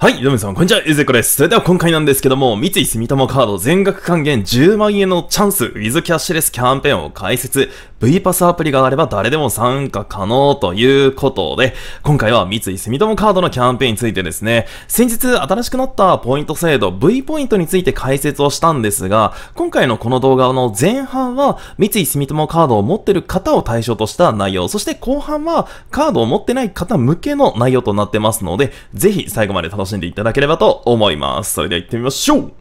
はい、どうもさん、こんにちは、ゆずこです。それでは今回なんですけども、三井住友カード全額還元10万円のチャンス、ウィズキャッシュレスキャンペーンを開設、V パスアプリがあれば誰でも参加可能ということで、今回は三井住友カードのキャンペーンについてですね、先日新しくなったポイント制度 V ポイントについて解説をしたんですが、今回のこの動画の前半は三井住友カードを持ってる方を対象とした内容、そして後半はカードを持ってない方向けの内容となってますので、ぜひ最後まで楽しんでいただければと思います。それでは行ってみましょう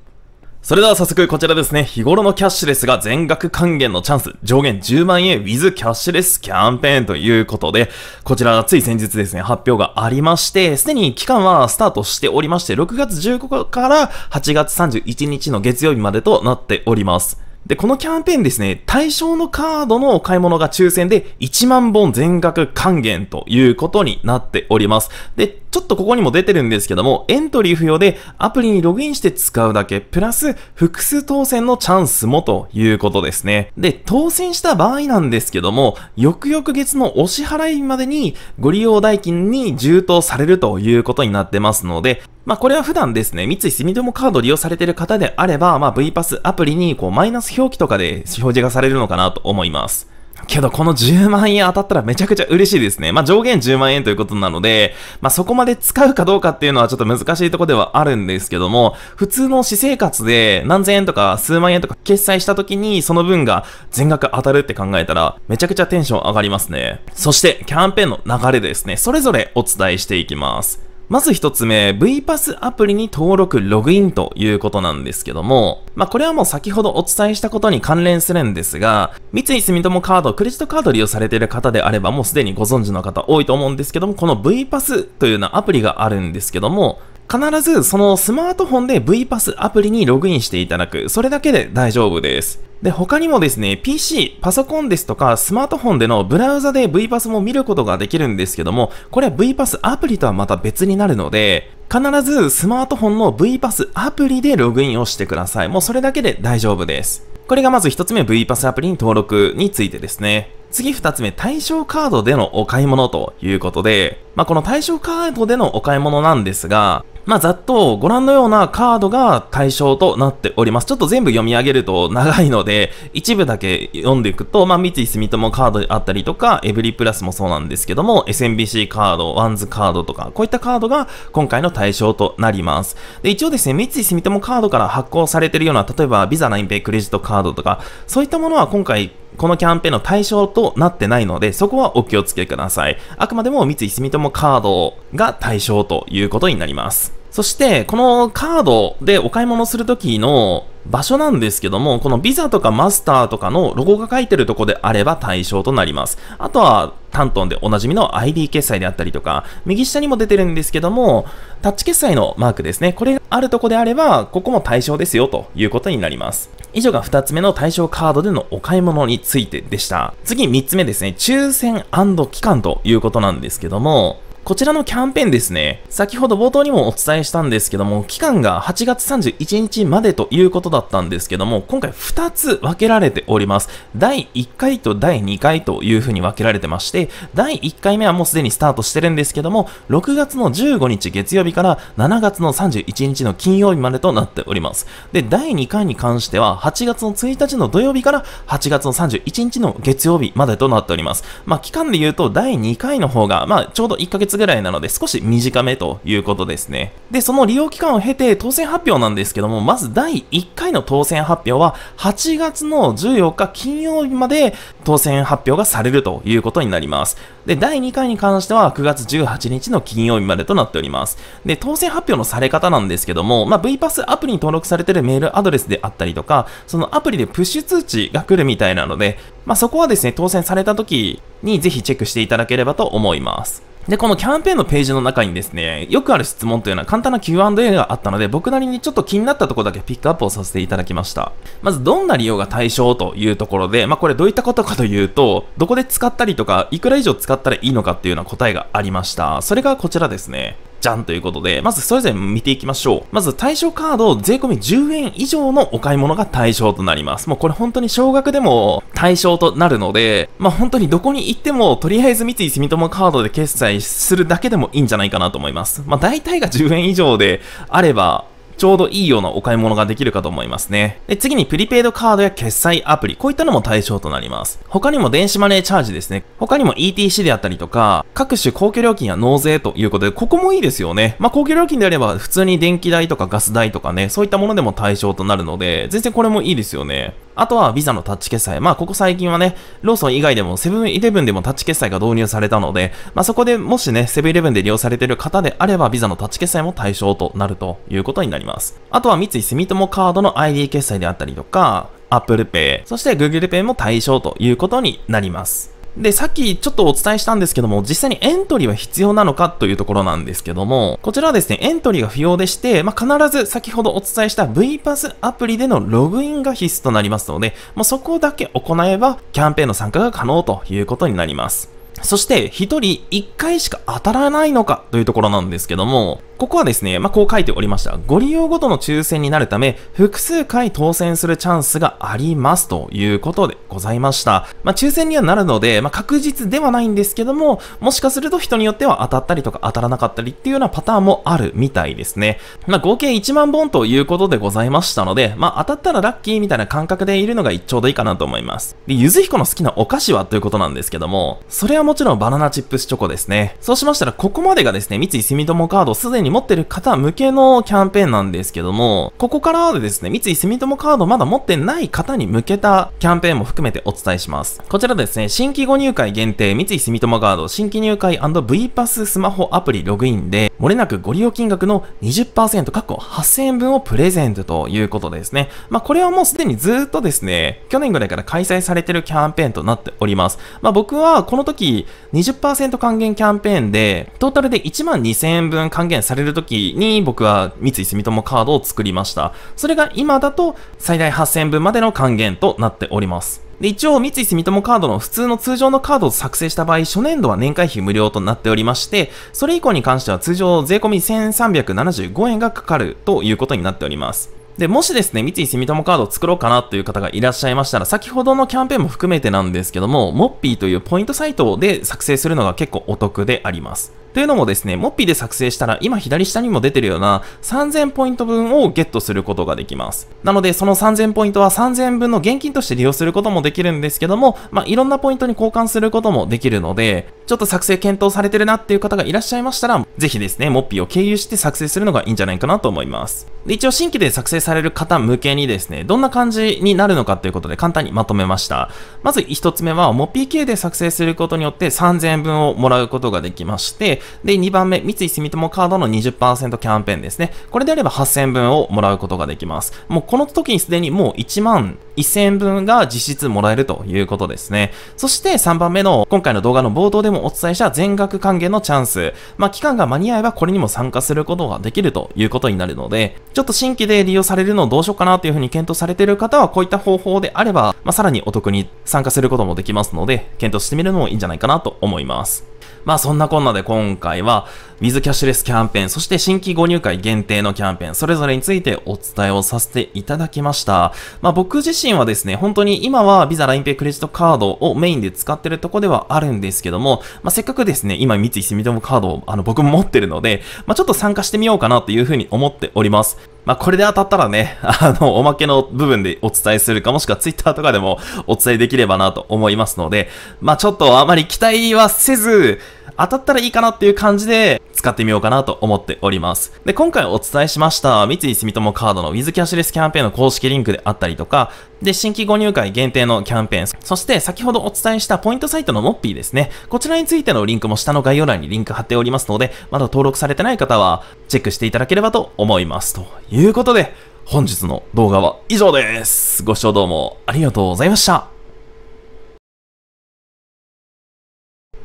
それでは早速こちらですね、日頃のキャッシュレスが全額還元のチャンス、上限10万円 with キャッシュレスキャンペーンということで、こちらつい先日ですね、発表がありまして、すでに期間はスタートしておりまして、6月15日から8月31日の月曜日までとなっております。で、このキャンペーンですね、対象のカードのお買い物が抽選で1万本全額還元ということになっております。で、ちょっとここにも出てるんですけども、エントリー不要でアプリにログインして使うだけ、プラス複数当選のチャンスもということですね。で、当選した場合なんですけども、翌々月のお支払いまでにご利用代金に充当されるということになってますので、まあこれは普段ですね、三井住友カード利用されてる方であれば、まあ V パスアプリにこうマイナス表記とかで表示がされるのかなと思います。けどこの10万円当たったらめちゃくちゃ嬉しいですね。まあ、上限10万円ということなので、まあ、そこまで使うかどうかっていうのはちょっと難しいとこではあるんですけども、普通の私生活で何千円とか数万円とか決済した時にその分が全額当たるって考えたらめちゃくちゃテンション上がりますね。そしてキャンペーンの流れですね。それぞれお伝えしていきます。まず一つ目、V パスアプリに登録、ログインということなんですけども、まあ、これはもう先ほどお伝えしたことに関連するんですが、三井住友カード、クレジットカード利用されている方であればもうすでにご存知の方多いと思うんですけども、この V パスというようなアプリがあるんですけども、必ずそのスマートフォンで V パスアプリにログインしていただく。それだけで大丈夫です。で、他にもですね、PC、パソコンですとか、スマートフォンでのブラウザで VPass も見ることができるんですけども、これは VPass アプリとはまた別になるので、必ずスマートフォンの VPass アプリでログインをしてください。もうそれだけで大丈夫です。これがまず一つ目 VPass アプリに登録についてですね。次二つ目、対象カードでのお買い物ということで、まあ、この対象カードでのお買い物なんですが、まあ、ざっとご覧のようなカードが対象となっております。ちょっと全部読み上げると長いので、一部だけ読んでいくと、まあ、三井住友カードであったりとか、エブリプラスもそうなんですけども、SMBC カード、ワンズカードとか、こういったカードが今回の対象となります。で、一応ですね、三井住友カードから発行されているような、例えば、ビザナインペイクレジットカードとか、そういったものは今回、このキャンペーンの対象となってないので、そこはお気をつけください。あくまでも三井住友カードが対象ということになります。そして、このカードでお買い物するときの場所なんですけども、このビザとかマスターとかのロゴが書いてるとこであれば対象となります。あとは、担当でおなじみの ID 決済であったりとか、右下にも出てるんですけども、タッチ決済のマークですね。これがあるとこであれば、ここも対象ですよということになります。以上が2つ目の対象カードでのお買い物についてでした。次3つ目ですね、抽選期間ということなんですけども、こちらのキャンペーンですね、先ほど冒頭にもお伝えしたんですけども、期間が8月31日までということだったんですけども、今回2つ分けられております。第1回と第2回というふうに分けられてまして、第1回目はもうすでにスタートしてるんですけども、6月の15日月曜日から7月の31日の金曜日までとなっております。で、第2回に関しては、8月の1日の土曜日から8月の31日の月曜日までとなっております。まあ、期間で言うと、第2回の方が、まあ、ちょうど1ヶ月ぐらいなので少し短めということですね。で、その利用期間を経て当選発表なんですけども、まず第1回の当選発表は8月の14日金曜日まで当選発表がされるということになります。で、第2回に関しては9月18日の金曜日までとなっております。で、当選発表のされ方なんですけども、まあ、V パスアプリに登録されてるメールアドレスであったりとか、そのアプリでプッシュ通知が来るみたいなので、まあ、そこはですね、当選された時にぜひチェックしていただければと思います。で、このキャンペーンのページの中にですね、よくある質問というのは簡単な Q&A があったので、僕なりにちょっと気になったところだけピックアップをさせていただきました。まず、どんな利用が対象というところで、まあ、これどういったことかというと、どこで使ったりとか、いくら以上使ったらいいのかっていうような答えがありました。それがこちらですね。じゃんということで、まずそれぞれ見ていきましょう。まず対象カード税込み10円以上のお買い物が対象となります。もうこれ本当に少額でも対象となるので、まあ本当にどこに行ってもとりあえず三井住友カードで決済するだけでもいいんじゃないかなと思います。まあ大体が10円以上であれば、ちょうどいいようなお買い物ができるかと思いますね。で、次にプリペイドカードや決済アプリ、こういったのも対象となります。他にも電子マネーチャージですね。他にも ETC であったりとか、各種公共料金や納税ということで、ここもいいですよね。まあ、公共料金であれば、普通に電気代とかガス代とかね、そういったものでも対象となるので、全然これもいいですよね。あとはビザのタッチ決済。まあ、ここ最近はね、ローソン以外でもセブンイレブンでもタッチ決済が導入されたので、まあ、そこでもしね、セブンイレブンで利用されている方であれば、Visa のタッチ決済も対象となるということになります。あとは三井住友カードの ID 決済であったりとか、Apple Pay、そして Google ペ a も対象ということになります。で、さっきちょっとお伝えしたんですけども、実際にエントリーは必要なのかというところなんですけども、こちらはですね、エントリーが不要でして、まあ、必ず先ほどお伝えした VPass アプリでのログインが必須となりますので、もうそこだけ行えば、キャンペーンの参加が可能ということになります。そして、一人一回しか当たらないのかというところなんですけども、ここはですね、まあ、こう書いておりました。ご利用ごとの抽選になるため、複数回当選するチャンスがありますということでございました。まあ、抽選にはなるので、まあ、確実ではないんですけども、もしかすると人によっては当たったりとか当たらなかったりっていうようなパターンもあるみたいですね。ま合計1万本ということでございましたので、ま当たったらラッキーみたいな感覚でいるのが一丁でいいかなと思います。で、ゆずひこの好きなお菓子はということなんですけども、それはもちろんバナナチップスチョコですね。そうしましたら、ここまでがですね、三井住友カードすでにに持ってる方向けのキャンペーンなんですけども、ここからはですね、三井住友カードまだ持ってない方に向けたキャンペーンも含めてお伝えします。こちらですね、新規ご入会限定三井住友カード新規入会 &V パススマホアプリログインで、漏れなくご利用金額の20%、過去8000円分をプレゼントということですね。まあ、これはもうすでにずっとですね、去年ぐらいから開催されてるキャンペーンとなっております。まあ、僕はこの時20%還元キャンペーンで、トータルで1万2000円分還元されれる時に僕は三井住友カードを作りました。それが今だと最大8000分までの還元となっております。で、一応、三井住友カードの普通の通常のカードを作成した場合、初年度は年会費無料となっておりまして、それ以降に関しては通常税込1375円がかかるということになっております。で、もしですね、三井住友カードを作ろうかなという方がいらっしゃいましたら、先ほどのキャンペーンも含めてなんですけども、モッピーというポイントサイトで作成するのが結構お得であります。というのもですね、モッピーで作成したら今左下にも出てるような3000ポイント分をゲットすることができます。なのでその3000ポイントは3000分の現金として利用することもできるんですけども、まあ、いろんなポイントに交換することもできるので、ちょっと作成検討されてるなっていう方がいらっしゃいましたら、ぜひですね、モッピーを経由して作成するのがいいんじゃないかなと思います。で一応新規で作成される方向けにですね、どんな感じになるのかということで簡単にまとめました。まず1つ目は、モッピー系で作成することによって3000円分をもらうことができまして、で、2番目、三井住友カードの20%キャンペーンですね。これであれば8000分をもらうことができます。もうこの時にすでにもう1万1000円分が実質もらえるということですね。そして3番目の今回の動画の冒頭でもお伝えした全額還元のチャンス。まあ、期間が間に合えばこれにも参加することができるということになるので、ちょっと新規で利用されるのをどうしようかなというふうに検討されている方はこういった方法であれば、まあ、さらにお得に参加することもできますので、検討してみるのもいいんじゃないかなと思います。まあそんなこんなで今回は、ウィズキャッシュレスキャンペーン、そして新規ご入会限定のキャンペーン、それぞれについてお伝えをさせていただきました。まあ僕自身はですね、本当に今は Visa、LINEPay、クレジットカードをメインで使ってるとこではあるんですけども、まあせっかくですね、今三井住友カードをあの僕も持ってるので、まあちょっと参加してみようかなというふうに思っております。まあ、これで当たったらね、あの、おまけの部分でお伝えするか、もしくは Twitter とかでもお伝えできればなと思いますので、まあ、ちょっとあまり期待はせず、当たったらいいかなっていう感じで使ってみようかなと思っております。で、今回お伝えしました三井住友カードのウィズキャッシュレスキャンペーンの公式リンクであったりとか、で、新規ご入会限定のキャンペーン、そして先ほどお伝えしたポイントサイトのモッピーですね。こちらについてのリンクも下の概要欄にリンク貼っておりますので、まだ登録されてない方はチェックしていただければと思います。ということで、本日の動画は以上です。ご視聴どうもありがとうございました。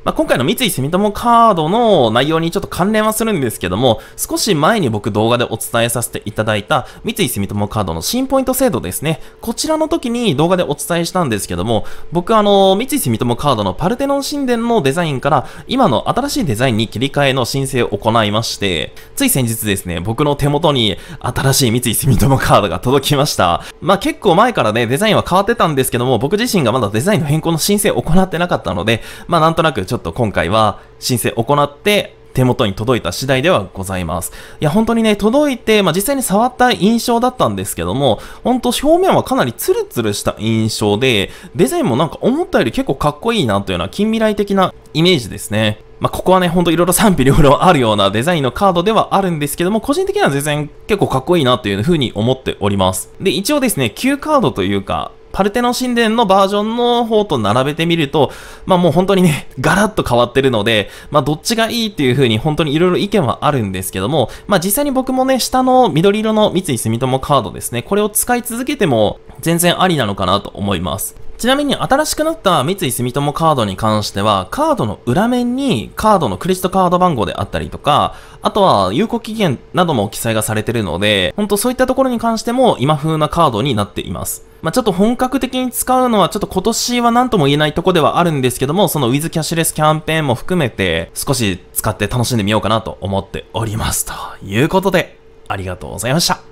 まあ、今回の三井住友カードの内容にちょっと関連はするんですけども、少し前に僕動画でお伝えさせていただいた三井住友カードの新ポイント制度ですね。こちらの時に動画でお伝えしたんですけども、僕あの、三井住友カードのパルテノン神殿のデザインから今の新しいデザインに切り替えの申請を行いまして、つい先日ですね、僕の手元に新しい三井住友カードが届きました。まあ、結構前からね、デザインは変わってたんですけども、僕自身がまだデザインの変更の申請を行ってなかったので、まあ、なんとなくちょっと今回は申請行って、手元に届いた次第ではございます。いや、本当にね、届いて、まあ、実際に触った印象だったんですけども、本当表面はかなりツルツルした印象で、デザインもなんか思ったより結構かっこいいなというような近未来的なイメージですね。まあ、ここはね、ほんといろいろ賛否両論あるようなデザインのカードではあるんですけども、個人的には全然結構かっこいいなというふうに思っております。で、一応ですね、旧カードというか、パルテノ神殿のバージョンの方と並べてみると、まあもう本当にね、ガラッと変わってるので、まあどっちがいいっていう風に本当に色々意見はあるんですけども、まあ実際に僕もね、下の緑色の三井住友カードですね、これを使い続けても全然ありなのかなと思います。ちなみに新しくなった三井住友カードに関しては、カードの裏面にカードのクレジットカード番号であったりとか、あとは有効期限なども記載がされてるので、ほんとそういったところに関しても今風なカードになっています。まあ、ちょっと本格的に使うのはちょっと今年は何とも言えないとこではあるんですけども、そのウィズキャッシュレスキャンペーンも含めて少し使って楽しんでみようかなと思っております。ということで、ありがとうございました。